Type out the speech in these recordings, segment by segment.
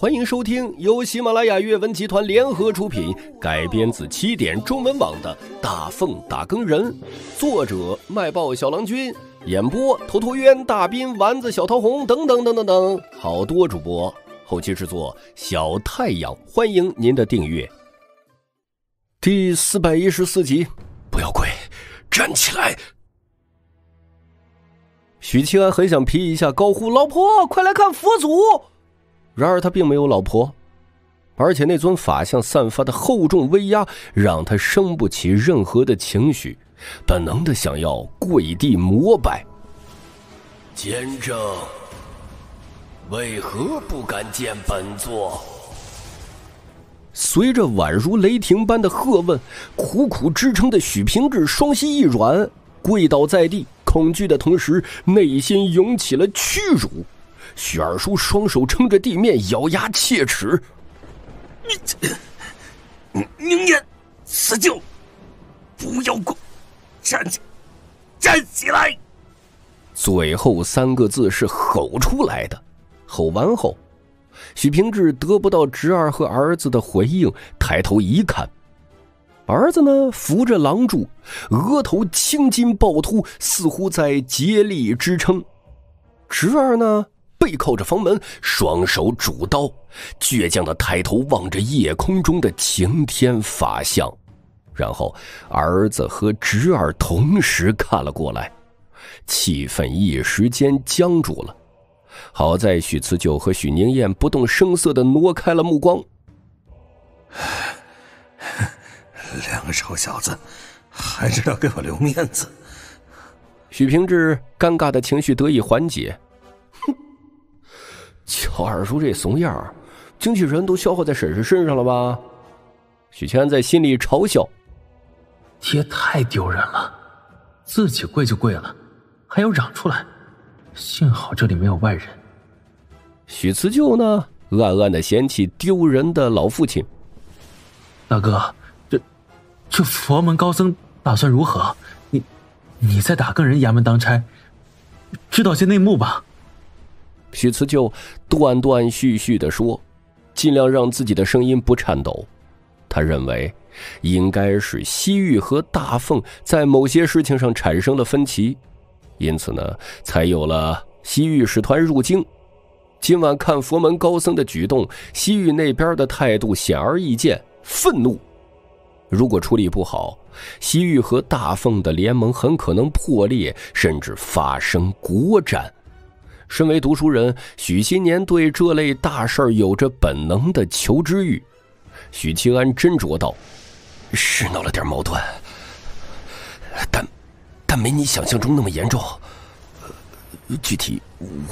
欢迎收听由喜马拉雅阅文集团联合出品，改编自起点中文网的《大奉打更人》，作者卖报小郎君，演播头陀渊、大斌、丸子、小桃红等等等等等，好多主播，后期制作小太阳。欢迎您的订阅。第四百一十四集，不要跪，站起来！许七安很想皮一下，高呼：“老婆，快来看佛祖！”然而他并没有老婆，而且那尊法像散发的厚重威压，让他生不起任何的情绪，本能的想要跪地膜拜。监正，为何不敢见本座？随着宛如雷霆般的喝问，苦苦支撑的许平志双膝一软，跪倒在地，恐惧的同时，内心涌起了屈辱。许二叔双手撑着地面，咬牙切齿：“你，你宁言，死就，不要滚，站起，站起来！”最后三个字是吼出来的。吼完后，许平志得不到侄儿和儿子的回应，抬头一看，儿子呢，扶着狼柱，额头青筋暴突，似乎在竭力支撑；侄儿呢？背靠着房门，双手拄刀，倔强的抬头望着夜空中的晴天法相，然后儿子和侄儿同时看了过来，气氛一时间僵住了。好在许辞舅和许宁燕不动声色的挪开了目光。两个臭小子，还是道给我留面子。许平志尴尬的情绪得以缓解。哼。瞧二叔这怂样儿，精气神都消耗在婶婶身上了吧？许谦在心里嘲笑，爹太丢人了，自己跪就跪了，还要嚷出来。幸好这里没有外人。许辞舅呢，暗暗的嫌弃丢人的老父亲。大哥，这，这佛门高僧打算如何？你，你在打更人衙门当差，知道些内幕吧？许慈就断断续续的说，尽量让自己的声音不颤抖。他认为，应该是西域和大奉在某些事情上产生了分歧，因此呢，才有了西域使团入京。今晚看佛门高僧的举动，西域那边的态度显而易见，愤怒。如果处理不好，西域和大奉的联盟很可能破裂，甚至发生国战。身为读书人，许新年对这类大事儿有着本能的求知欲。许七安斟酌道：“是闹了点矛盾，但，但没你想象中那么严重。具体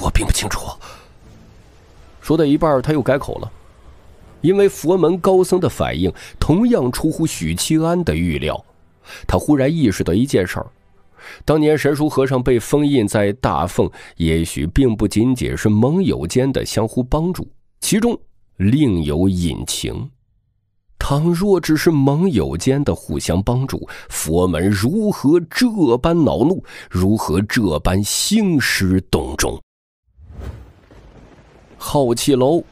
我并不清楚。”说到一半，他又改口了，因为佛门高僧的反应同样出乎许七安的预料。他忽然意识到一件事。当年神书和尚被封印在大奉，也许并不仅仅是盟友间的相互帮助，其中另有隐情。倘若只是盟友间的互相帮助，佛门如何这般恼怒？如何这般兴师动众？浩气楼，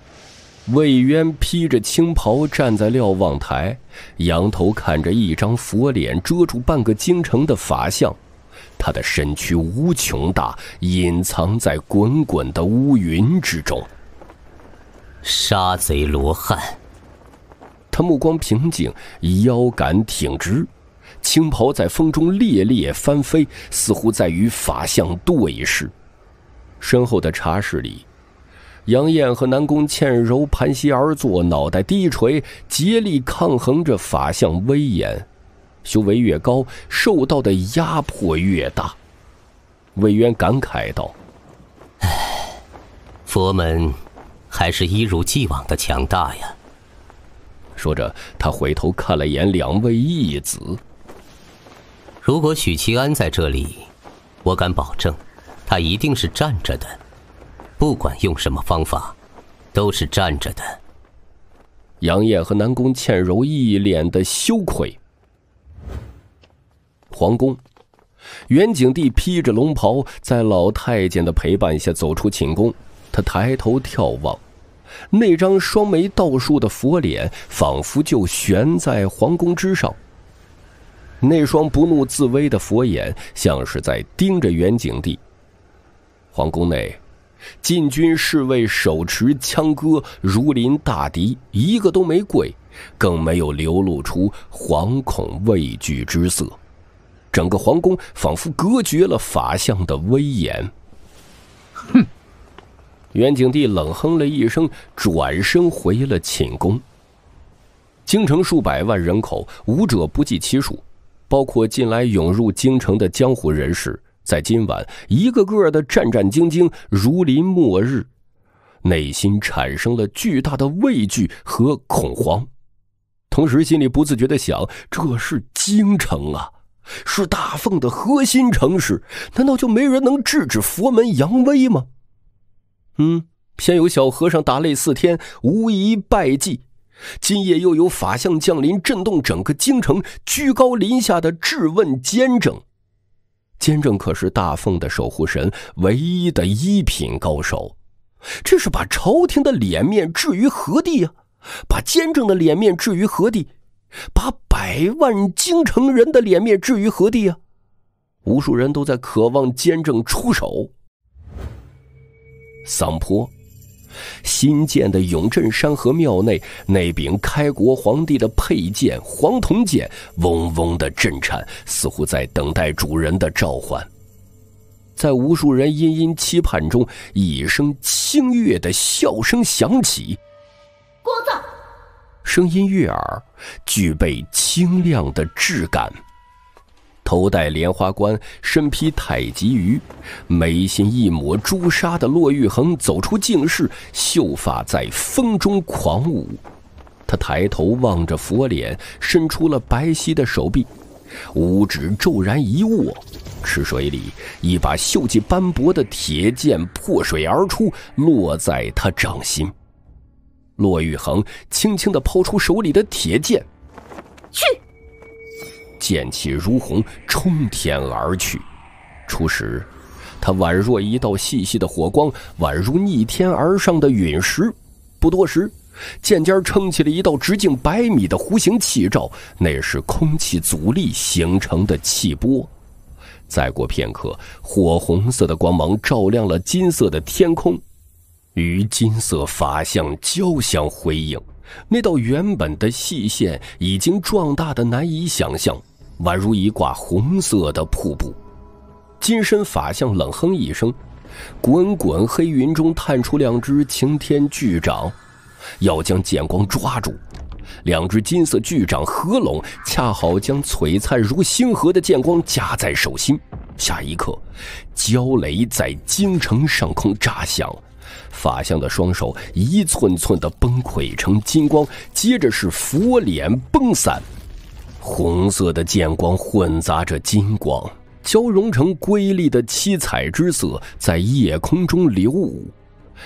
魏渊披着青袍站在瞭望台，仰头看着一张佛脸遮住半个京城的法相。他的身躯无穷大，隐藏在滚滚的乌云之中。杀贼罗汉，他目光平静，腰杆挺直，青袍在风中猎猎翻飞，似乎在与法相对视。身后的茶室里，杨艳和南宫倩柔盘膝而坐，脑袋低垂，竭力抗衡着法相威严。修为越高，受到的压迫越大。魏渊感慨道：“唉，佛门还是一如既往的强大呀。”说着，他回头看了眼两位义子。如果许七安在这里，我敢保证，他一定是站着的。不管用什么方法，都是站着的。杨业和南宫倩柔一脸的羞愧。皇宫，元景帝披着龙袍，在老太监的陪伴下走出寝宫。他抬头眺望，那张双眉倒竖的佛脸仿佛就悬在皇宫之上。那双不怒自威的佛眼，像是在盯着元景帝。皇宫内，禁军侍卫手持枪戈，如临大敌，一个都没跪，更没有流露出惶恐畏惧之色。整个皇宫仿佛隔绝了法相的威严。哼！元景帝冷哼了一声，转身回了寝宫。京城数百万人口，武者不计其数，包括近来涌入京城的江湖人士，在今晚一个个的战战兢兢，如临末日，内心产生了巨大的畏惧和恐慌，同时心里不自觉的想：这是京城啊！是大奉的核心城市，难道就没人能制止佛门扬威吗？嗯，先有小和尚打擂四天无一败绩，今夜又有法相降临，震动整个京城，居高临下的质问监正。监正可是大奉的守护神，唯一的一品高手，这是把朝廷的脸面置于何地啊？把监正的脸面置于何地？把百万京城人的脸面置于何地啊？无数人都在渴望监正出手。桑坡新建的永镇山河庙内，那柄开国皇帝的佩剑——黄铜剑，嗡嗡的震颤，似乎在等待主人的召唤。在无数人殷殷期盼中，一声清越的笑声响起。声音悦耳，具备清亮的质感。头戴莲花冠，身披太极鱼，眉心一抹朱砂的骆玉恒走出净室，秀发在风中狂舞。他抬头望着佛脸，伸出了白皙的手臂，五指骤然一握，池水里一把锈迹斑驳的铁剑破水而出，落在他掌心。骆玉恒轻轻的抛出手里的铁剑，去。剑气如虹，冲天而去。初时，他宛若一道细细的火光，宛如逆天而上的陨石。不多时，剑尖撑起了一道直径百米的弧形气罩，那是空气阻力形成的气波。再过片刻，火红色的光芒照亮了金色的天空。与金色法相交相辉映，那道原本的细线已经壮大的难以想象，宛如一挂红色的瀑布。金身法相冷哼一声，滚滚黑云中探出两只擎天巨掌，要将剑光抓住。两只金色巨掌合拢，恰好将璀璨如星河的剑光夹在手心。下一刻，焦雷在京城上空炸响。法相的双手一寸寸的崩溃成金光，接着是佛脸崩散，红色的剑光混杂着金光，交融成瑰丽的七彩之色，在夜空中流舞。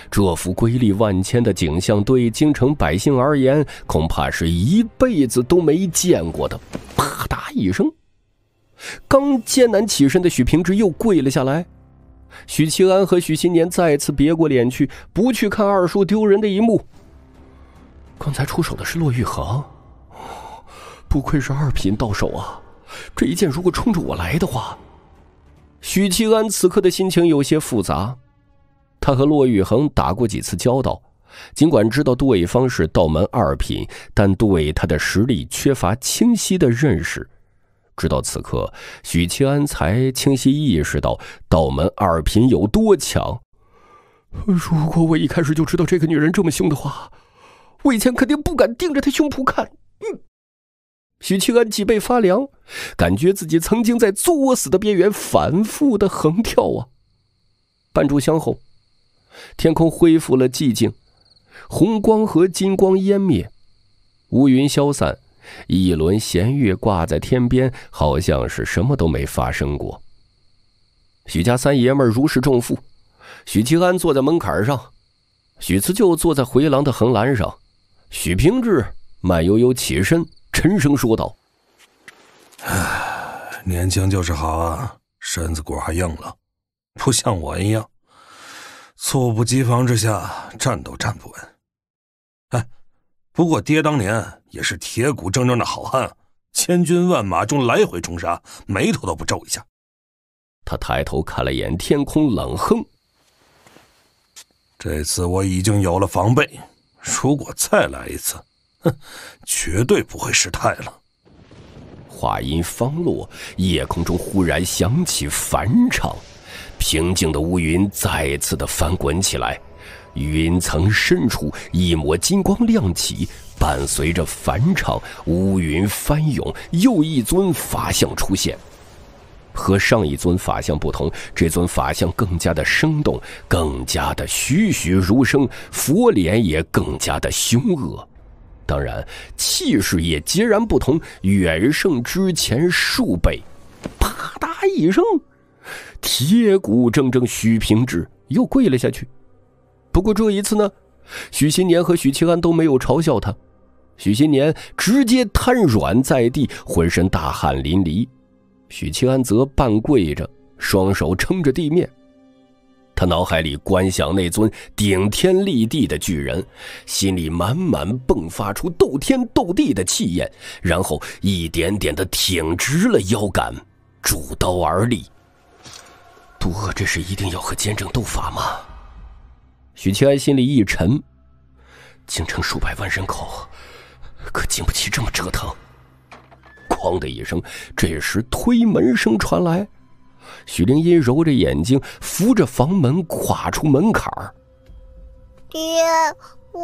这幅瑰丽万千的景象，对京城百姓而言，恐怕是一辈子都没见过的。啪嗒一声，刚艰难起身的许平之又跪了下来。许七安和许新年再次别过脸去，不去看二叔丢人的一幕。刚才出手的是骆玉恒，不愧是二品到手啊！这一剑如果冲着我来的话，许七安此刻的心情有些复杂。他和骆玉恒打过几次交道，尽管知道杜伟方是道门二品，但杜伟他的实力缺乏清晰的认识。直到此刻，许七安才清晰意识到道门二品有多强。如果我一开始就知道这个女人这么凶的话，我以前肯定不敢盯着她胸脯看。嗯，许七安脊背发凉，感觉自己曾经在作死的边缘反复的横跳啊。半炷香后，天空恢复了寂静，红光和金光湮灭，乌云消散。一轮弦月挂在天边，好像是什么都没发生过。许家三爷们如释重负。许七安坐在门槛上，许辞就坐在回廊的横栏上，许平志慢悠悠起身，沉声说道：“唉，年轻就是好啊，身子骨还硬朗，不像我一样，猝不及防之下站都站不稳。”不过爹当年也是铁骨铮铮的好汉，千军万马中来回冲杀，眉头都不皱一下。他抬头看了眼天空，冷哼：“这次我已经有了防备，如果再来一次，哼，绝对不会失态了。”话音方落，夜空中忽然响起梵唱，平静的乌云再次的翻滚起来。云层深处，一抹金光亮起，伴随着返场，乌云翻涌，又一尊法相出现。和上一尊法相不同，这尊法相更加的生动，更加的栩栩如生，佛脸也更加的凶恶，当然，气势也截然不同，远胜之前数倍。啪嗒一声，铁骨铮铮许平之又跪了下去。不过这一次呢，许新年和许清安都没有嘲笑他。许新年直接瘫软在地，浑身大汗淋漓；许清安则半跪着，双手撑着地面。他脑海里观想那尊顶天立地的巨人，心里满满迸发出斗天斗地的气焰，然后一点点的挺直了腰杆，拄刀而立。毒恶这是一定要和监正斗法吗？许七安心里一沉，京城数百万人口可经不起这么折腾。哐的一声，这时推门声传来，许灵音揉着眼睛，扶着房门跨出门槛儿：“爹，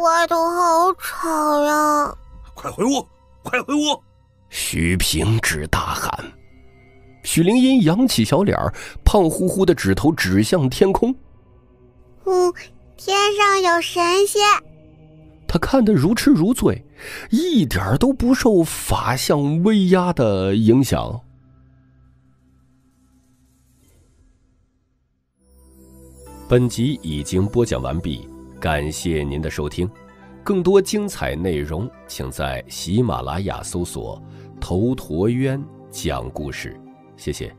外头好吵呀！”“快回屋！快回屋！”许平之大喊。许灵音扬起小脸胖乎乎的指头指向天空：“我。”天上有神仙，他看得如痴如醉，一点儿都不受法相威压的影响。本集已经播讲完毕，感谢您的收听。更多精彩内容，请在喜马拉雅搜索“头陀渊讲故事”。谢谢。